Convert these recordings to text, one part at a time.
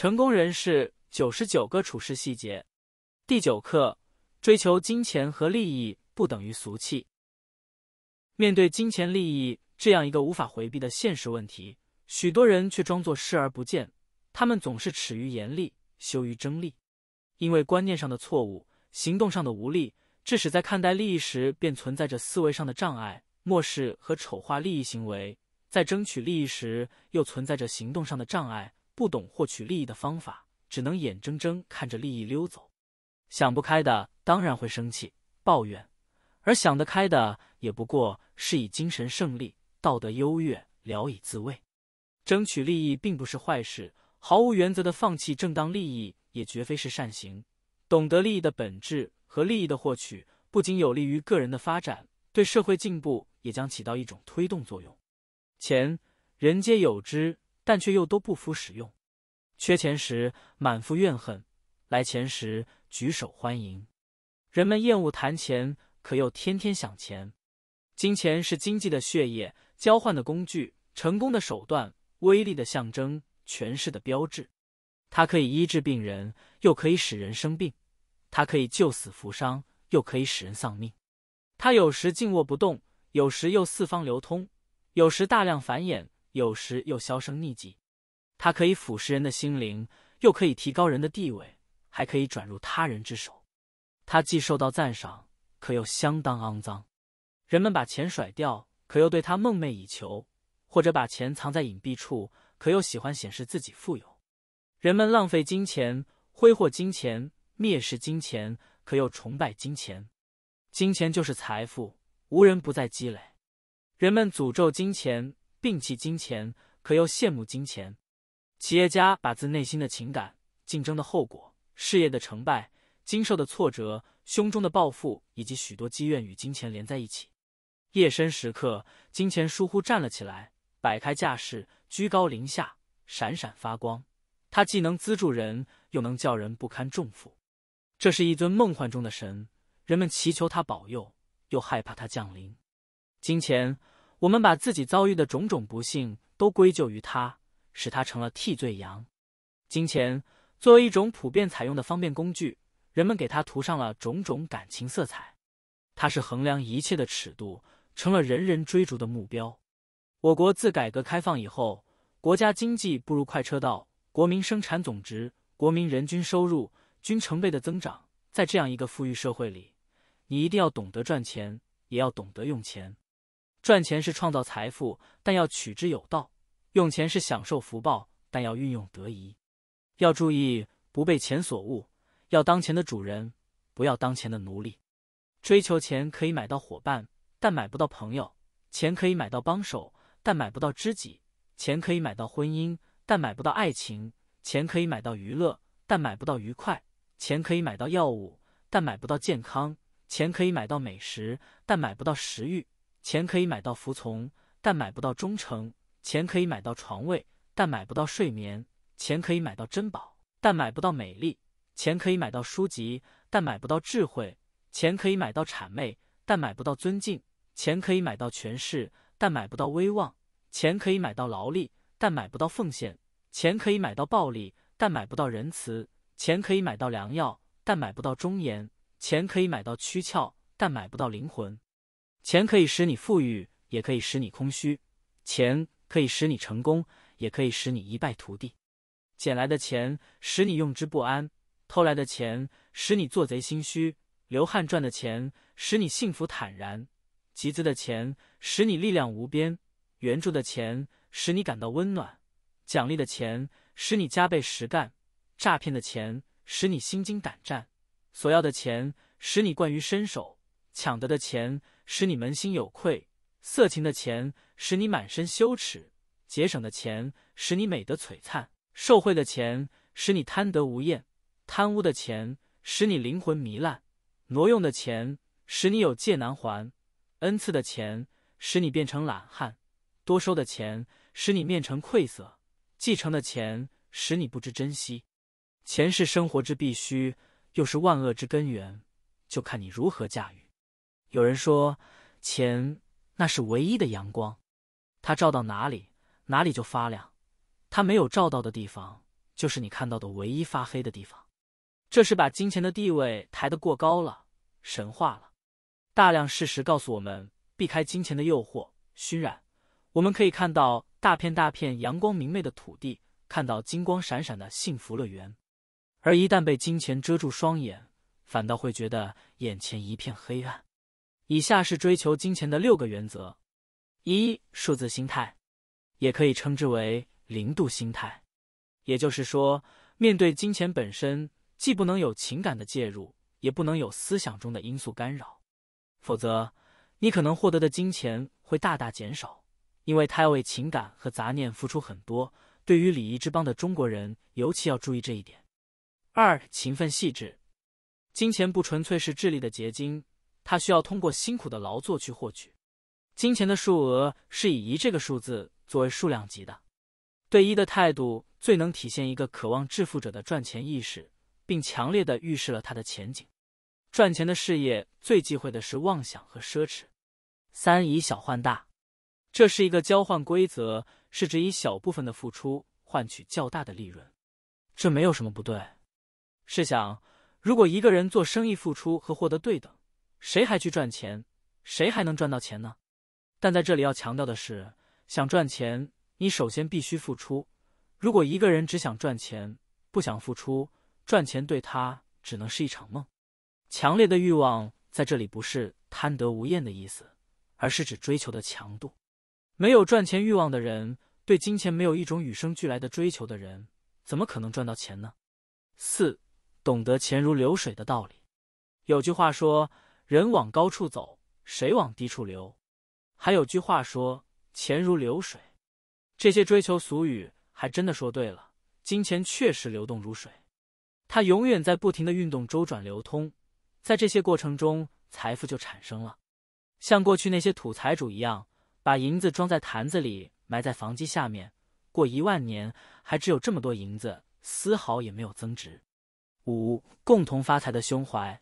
成功人士九十九个处事细节，第九课：追求金钱和利益不等于俗气。面对金钱利益这样一个无法回避的现实问题，许多人却装作视而不见。他们总是耻于严厉，羞于争利，因为观念上的错误，行动上的无力，致使在看待利益时便存在着思维上的障碍，漠视和丑化利益行为；在争取利益时又存在着行动上的障碍。不懂获取利益的方法，只能眼睁睁看着利益溜走。想不开的当然会生气、抱怨，而想得开的也不过是以精神胜利、道德优越聊以自慰。争取利益并不是坏事，毫无原则的放弃正当利益也绝非是善行。懂得利益的本质和利益的获取，不仅有利于个人的发展，对社会进步也将起到一种推动作用。钱，人皆有之。但却又都不服使用，缺钱时满腹怨恨，来钱时举手欢迎。人们厌恶谈钱，可又天天想钱。金钱是经济的血液，交换的工具，成功的手段，威力的象征，权势的标志。它可以医治病人，又可以使人生病；它可以救死扶伤，又可以使人丧命。它有时静卧不动，有时又四方流通，有时大量繁衍。有时又销声匿迹，它可以腐蚀人的心灵，又可以提高人的地位，还可以转入他人之手。它既受到赞赏，可又相当肮脏。人们把钱甩掉，可又对它梦寐以求；或者把钱藏在隐蔽处，可又喜欢显示自己富有。人们浪费金钱，挥霍金钱，蔑视金钱，可又崇拜金钱。金钱就是财富，无人不再积累。人们诅咒金钱。摒弃金钱，可又羡慕金钱。企业家把自内心的情感、竞争的后果、事业的成败、经受的挫折、胸中的抱负以及许多积怨与金钱连在一起。夜深时刻，金钱倏忽站了起来，摆开架势，居高临下，闪闪发光。它既能资助人，又能叫人不堪重负。这是一尊梦幻中的神，人们祈求他保佑，又害怕他降临。金钱。我们把自己遭遇的种种不幸都归咎于他，使他成了替罪羊。金钱作为一种普遍采用的方便工具，人们给它涂上了种种感情色彩。它是衡量一切的尺度，成了人人追逐的目标。我国自改革开放以后，国家经济步入快车道，国民生产总值、国民人均收入均成倍的增长。在这样一个富裕社会里，你一定要懂得赚钱，也要懂得用钱。赚钱是创造财富，但要取之有道；用钱是享受福报，但要运用得宜。要注意不被钱所误，要当钱的主人，不要当钱的奴隶。追求钱可以买到伙伴，但买不到朋友；钱可以买到帮手，但买不到知己；钱可以买到婚姻，但买不到爱情；钱可以买到娱乐，但买不到愉快；钱可以买到药物，但买不到健康；钱可以买到美食，但买不到食欲。钱可以买到服从，但买不到忠诚；钱可以买到床位，但买不到睡眠；钱可以买到珍宝，但买不到美丽；钱可以买到书籍，但买不到智慧；钱可以买到谄媚，但买不到尊敬；钱可以买到权势，但买不到威望；钱可以买到劳力，但买不到奉献；钱可以买到暴力，但买不到仁慈；钱可以买到良药，但买不到忠言；钱可以买到躯壳，但买不到灵魂。钱可以使你富裕，也可以使你空虚；钱可以使你成功，也可以使你一败涂地。捡来的钱使你用之不安，偷来的钱使你做贼心虚，流汗赚的钱使你幸福坦然，集资的钱使你力量无边，援助的钱使你感到温暖，奖励的钱使你加倍实干，诈骗的钱使你心惊胆战，索要的钱使你惯于伸手，抢得的钱。使你扪心有愧，色情的钱使你满身羞耻；节省的钱使你美德璀璨，受贿的钱使你贪得无厌，贪污的钱使你灵魂糜烂，挪用的钱使你有借难还，恩赐的钱使你变成懒汉，多收的钱使你面呈愧色，继承的钱使你不知珍惜。钱是生活之必须，又是万恶之根源，就看你如何驾驭。有人说，钱那是唯一的阳光，它照到哪里，哪里就发亮；它没有照到的地方，就是你看到的唯一发黑的地方。这是把金钱的地位抬得过高了，神化了。大量事实告诉我们，避开金钱的诱惑、熏染，我们可以看到大片大片阳光明媚的土地，看到金光闪闪的幸福乐园；而一旦被金钱遮住双眼，反倒会觉得眼前一片黑暗。以下是追求金钱的六个原则：一、数字心态，也可以称之为零度心态，也就是说，面对金钱本身，既不能有情感的介入，也不能有思想中的因素干扰，否则，你可能获得的金钱会大大减少，因为他要为情感和杂念付出很多。对于礼仪之邦的中国人，尤其要注意这一点。二、勤奋细致，金钱不纯粹是智力的结晶。他需要通过辛苦的劳作去获取，金钱的数额是以一这个数字作为数量级的。对一的态度最能体现一个渴望致富者的赚钱意识，并强烈的预示了他的前景。赚钱的事业最忌讳的是妄想和奢侈。三以小换大，这是一个交换规则，是指以小部分的付出换取较大的利润，这没有什么不对。试想，如果一个人做生意付出和获得对等。谁还去赚钱？谁还能赚到钱呢？但在这里要强调的是，想赚钱，你首先必须付出。如果一个人只想赚钱，不想付出，赚钱对他只能是一场梦。强烈的欲望在这里不是贪得无厌的意思，而是指追求的强度。没有赚钱欲望的人，对金钱没有一种与生俱来的追求的人，怎么可能赚到钱呢？四，懂得钱如流水的道理。有句话说。人往高处走，水往低处流？还有句话说，钱如流水。这些追求俗语还真的说对了，金钱确实流动如水，它永远在不停的运动、周转、流通，在这些过程中，财富就产生了。像过去那些土财主一样，把银子装在坛子里，埋在房基下面，过一万年还只有这么多银子，丝毫也没有增值。五、共同发财的胸怀。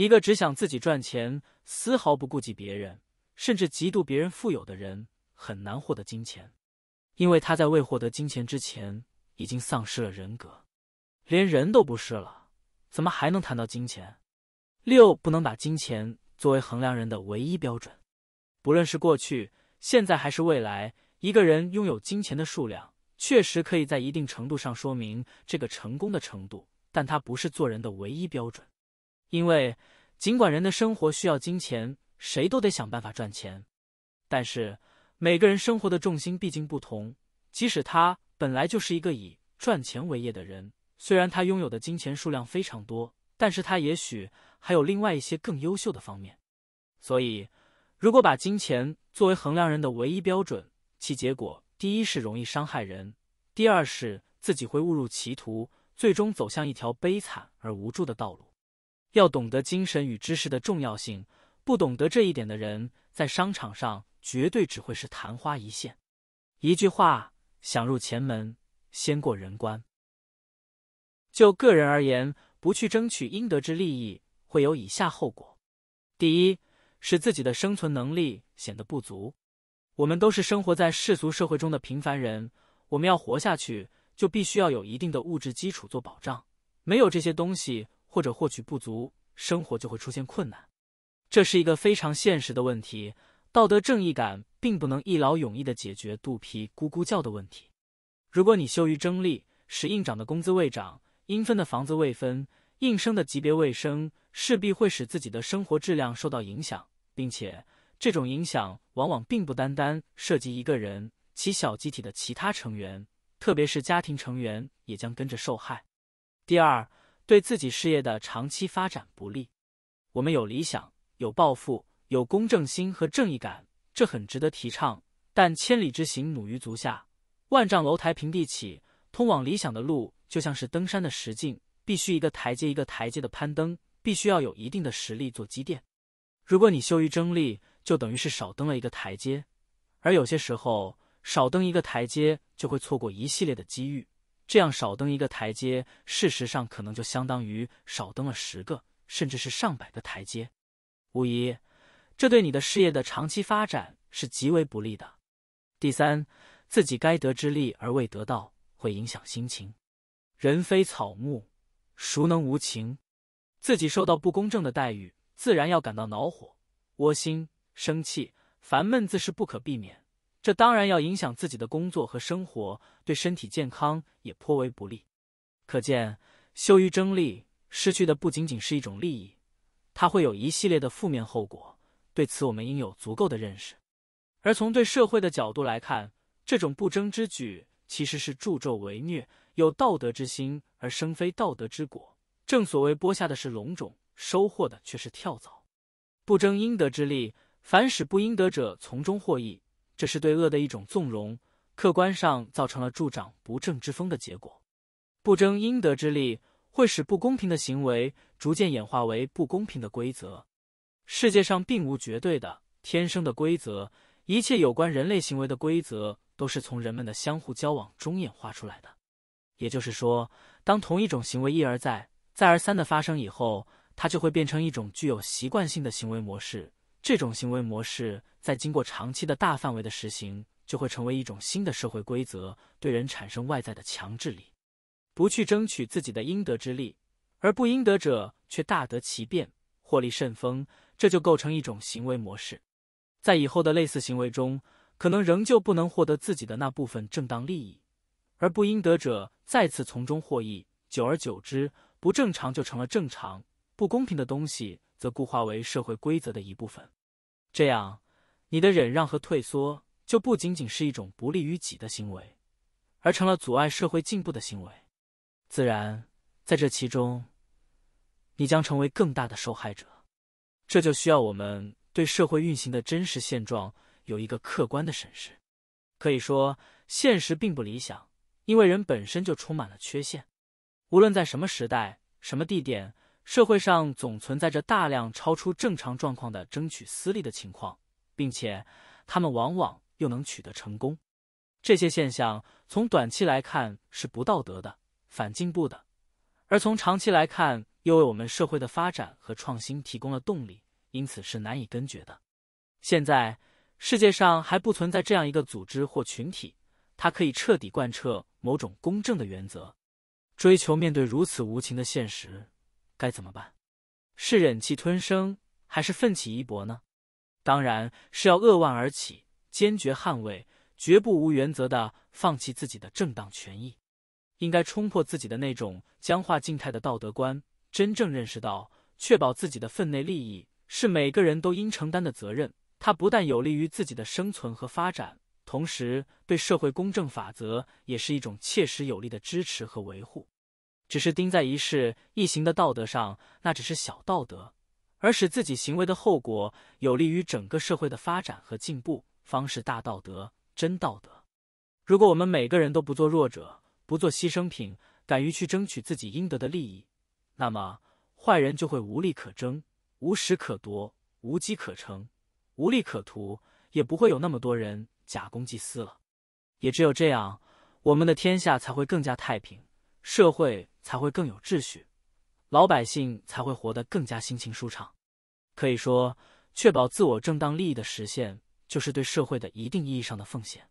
一个只想自己赚钱，丝毫不顾及别人，甚至嫉妒别人富有的人，很难获得金钱，因为他在未获得金钱之前，已经丧失了人格，连人都不是了，怎么还能谈到金钱？六不能把金钱作为衡量人的唯一标准。不论是过去、现在还是未来，一个人拥有金钱的数量，确实可以在一定程度上说明这个成功的程度，但它不是做人的唯一标准。因为，尽管人的生活需要金钱，谁都得想办法赚钱。但是，每个人生活的重心毕竟不同。即使他本来就是一个以赚钱为业的人，虽然他拥有的金钱数量非常多，但是他也许还有另外一些更优秀的方面。所以，如果把金钱作为衡量人的唯一标准，其结果第一是容易伤害人，第二是自己会误入歧途，最终走向一条悲惨而无助的道路。要懂得精神与知识的重要性，不懂得这一点的人，在商场上绝对只会是昙花一现。一句话，想入前门，先过人关。就个人而言，不去争取应得之利益，会有以下后果：第一，使自己的生存能力显得不足。我们都是生活在世俗社会中的平凡人，我们要活下去，就必须要有一定的物质基础做保障。没有这些东西。或者获取不足，生活就会出现困难，这是一个非常现实的问题。道德正义感并不能一劳永逸地解决肚皮咕咕叫的问题。如果你羞于争利，使应涨的工资未涨，应分的房子未分，应升的级别未升，势必会使自己的生活质量受到影响，并且这种影响往往并不单单涉及一个人，其小集体的其他成员，特别是家庭成员也将跟着受害。第二。对自己事业的长期发展不利。我们有理想，有抱负，有公正心和正义感，这很值得提倡。但千里之行，努于足下；万丈楼台平地起。通往理想的路就像是登山的石径，必须一个台阶一个台阶的攀登，必须要有一定的实力做积淀。如果你羞于争利，就等于是少登了一个台阶，而有些时候少登一个台阶，就会错过一系列的机遇。这样少登一个台阶，事实上可能就相当于少登了十个，甚至是上百个台阶。无疑，这对你的事业的长期发展是极为不利的。第三，自己该得之利而未得到，会影响心情。人非草木，孰能无情？自己受到不公正的待遇，自然要感到恼火、窝心、生气、烦闷，自是不可避免。这当然要影响自己的工作和生活，对身体健康也颇为不利。可见，羞于争利，失去的不仅仅是一种利益，它会有一系列的负面后果。对此，我们应有足够的认识。而从对社会的角度来看，这种不争之举其实是助纣为虐，有道德之心而生非道德之果。正所谓，播下的是龙种，收获的却是跳蚤。不争应得之利，凡使不应得者从中获益。这是对恶的一种纵容，客观上造成了助长不正之风的结果。不争应得之利，会使不公平的行为逐渐演化为不公平的规则。世界上并无绝对的、天生的规则，一切有关人类行为的规则都是从人们的相互交往中演化出来的。也就是说，当同一种行为一而再、再而三的发生以后，它就会变成一种具有习惯性的行为模式。这种行为模式，在经过长期的大范围的实行，就会成为一种新的社会规则，对人产生外在的强制力。不去争取自己的应得之利，而不应得者却大得其便，获利甚丰，这就构成一种行为模式。在以后的类似行为中，可能仍旧不能获得自己的那部分正当利益，而不应得者再次从中获益。久而久之，不正常就成了正常。不公平的东西则固化为社会规则的一部分，这样你的忍让和退缩就不仅仅是一种不利于己的行为，而成了阻碍社会进步的行为。自然，在这其中，你将成为更大的受害者。这就需要我们对社会运行的真实现状有一个客观的审视。可以说，现实并不理想，因为人本身就充满了缺陷。无论在什么时代、什么地点。社会上总存在着大量超出正常状况的争取私利的情况，并且他们往往又能取得成功。这些现象从短期来看是不道德的、反进步的，而从长期来看又为我们社会的发展和创新提供了动力，因此是难以根绝的。现在世界上还不存在这样一个组织或群体，它可以彻底贯彻某种公正的原则，追求面对如此无情的现实。该怎么办？是忍气吞声，还是奋起一搏呢？当然是要扼腕而起，坚决捍卫，绝不无原则的放弃自己的正当权益。应该冲破自己的那种僵化静态的道德观，真正认识到，确保自己的分内利益是每个人都应承担的责任。它不但有利于自己的生存和发展，同时对社会公正法则也是一种切实有力的支持和维护。只是盯在一事一行的道德上，那只是小道德；而使自己行为的后果有利于整个社会的发展和进步，方是大道德、真道德。如果我们每个人都不做弱者，不做牺牲品，敢于去争取自己应得的利益，那么坏人就会无利可争、无食可夺、无机可乘、无利可图，也不会有那么多人假公济私了。也只有这样，我们的天下才会更加太平，社会。才会更有秩序，老百姓才会活得更加心情舒畅。可以说，确保自我正当利益的实现，就是对社会的一定意义上的奉献。